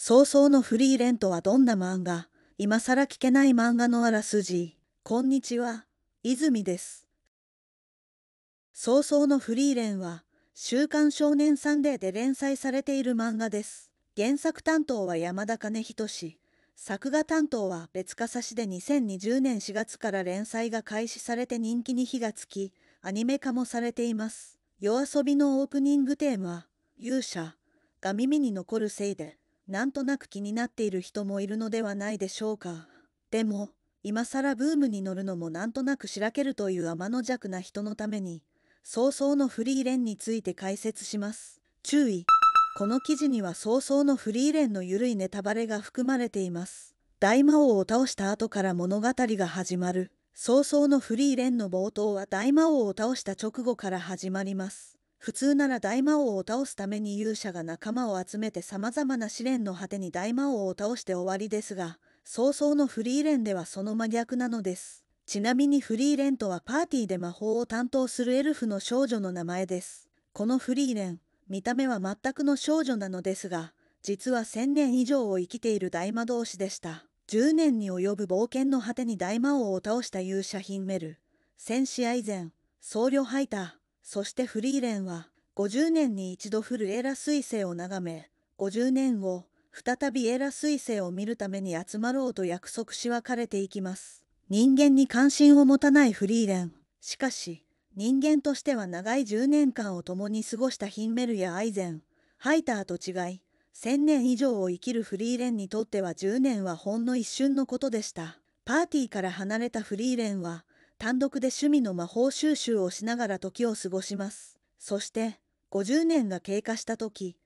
早々のフリーレントはどんな漫画今更聞けない漫画のあらすじ。こんにちは、泉です。早々のフリーレンは、週刊少年サンデーで連載されている漫画です。原作担当は山田兼仁作画担当は別笠氏で2020年4月から連載が開始されて人気に火がつき、アニメ化もされています。夜遊びのオープニングテーマ、勇者が耳に残るせいで、なんとなく気になっている人もいるのではないでしょうか。でも、今更ブームに乗るのもなんとなくしらけるという天の弱な人のために、早々のフリーレンについて解説します。注意この記事には早々のフリーレンの緩いネタバレが含まれています。大魔王を倒した後から物語が始まる。早々のフリーレンの冒頭は大魔王を倒した直後から始まります。普通なら大魔王を倒すために勇者が仲間を集めて様々な試練の果てに大魔王を倒して終わりですが、早々のフリーレンではその真逆なのです。ちなみにフリーレンとはパーティーで魔法を担当するエルフの少女の名前です。このフリーレン、見た目は全くの少女なのですが、実は1000年以上を生きている大魔同士でした。10年に及ぶ冒険の果てに大魔王を倒した勇者ヒンメル。戦士以前、僧侶ハイター。そしてフリーレンは、50年に一度降るエラ彗星を眺め、50年を再びエラ彗星を見るために集まろうと約束し別れていきます。人間に関心を持たないフリーレン。しかし、人間としては長い10年間を共に過ごしたヒンメルやアイゼン、ハイターと違い、1000年以上を生きるフリーレンにとっては10年はほんの一瞬のことでした。パーティーから離れたフリーレンは、単独で趣味の魔法収集をしながら時を過ごします。そして、50年が経過した時、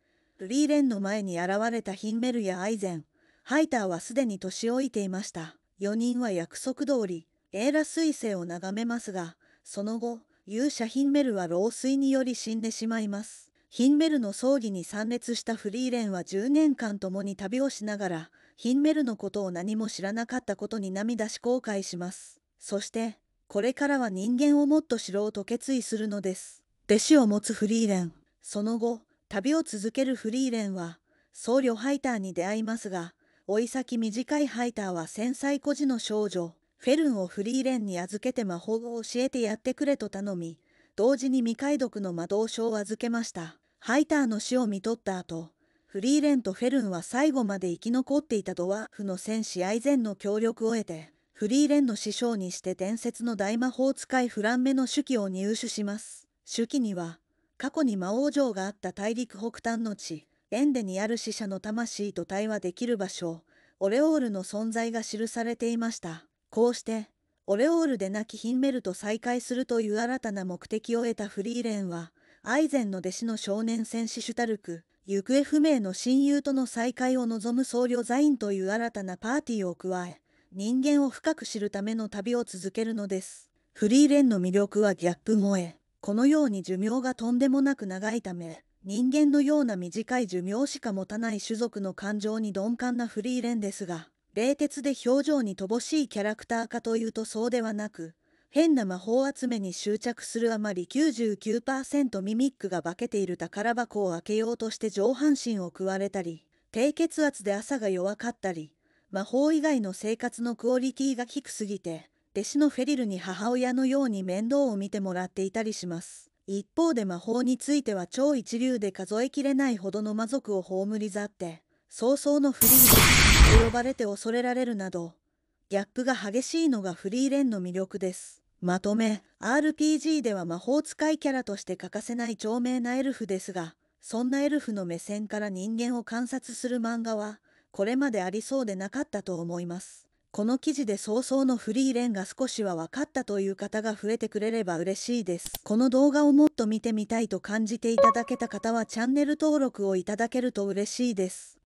リーレンの前に現れたヒンメルやアイゼン、ハイターはすでに年老いていました。4人は約束通り、エーラ彗星を眺めますが、その後、勇者ヒンメルは老衰により死んでしまいます。ヒンメルの葬儀に参列したフリーレンは10年間共に旅をしながら、ヒンメルのことを何も知らなかったことに涙し後悔します。そして、これからは人間をもっと知ろうと決意するのです。弟子を持つフリーレン、その後、旅を続けるフリーレンは、僧侶ハイターに出会いますが、追い先短いハイターは繊細孤児の少女、フェルンをフリーレンに預けて魔法を教えてやってくれと頼み、同時に未解読の魔導書を預けました。ハイターの死を見とった後、フリーレンとフェルンは最後まで生き残っていたドワーフの戦士アイゼンの協力を得て、フリーレンの師匠にして伝説の大魔法使いフランメの手記を入手します。手記には、過去に魔王城があった大陸北端の地、エンデにある死者の魂と対話できる場所、オレオールの存在が記されていました。こうして、オレオールで亡きヒンメルと再会するという新たな目的を得たフリーレンは、アイゼンの弟子の少年戦士シュタルク、行方不明の親友との再会を望む僧侶ザインという新たなパーティーを加え、人間を深く知るための旅を続けるのです。フリーレンの魅力はギャップ萌え。このように寿命がとんでもなく長いため、人間のような短い寿命しか持たない種族の感情に鈍感なフリーレンですが、冷徹で表情に乏しいキャラクターかというとそうではなく、変な魔法集めに執着するあまり99%ミミックが化けている宝箱を開けようとして上半身を食われたり、低血圧で朝が弱かったり、魔法以外の生活のクオリティが低すぎて弟子のフェリルに母親のように面倒を見てもらっていたりします一方で魔法については超一流で数えきれないほどの魔族を葬り去って早々のフリーレンと呼ばれて恐れられるなどギャップが激しいのがフリーレンの魅力ですまとめ RPG では魔法使いキャラとして欠かせない著名なエルフですがそんなエルフの目線から人間を観察する漫画はこれまでありそうでなかったと思います。この記事で早々のフリーレンが少しは分かったという方が増えてくれれば嬉しいです。この動画をもっと見てみたいと感じていただけた方はチャンネル登録をいただけると嬉しいです。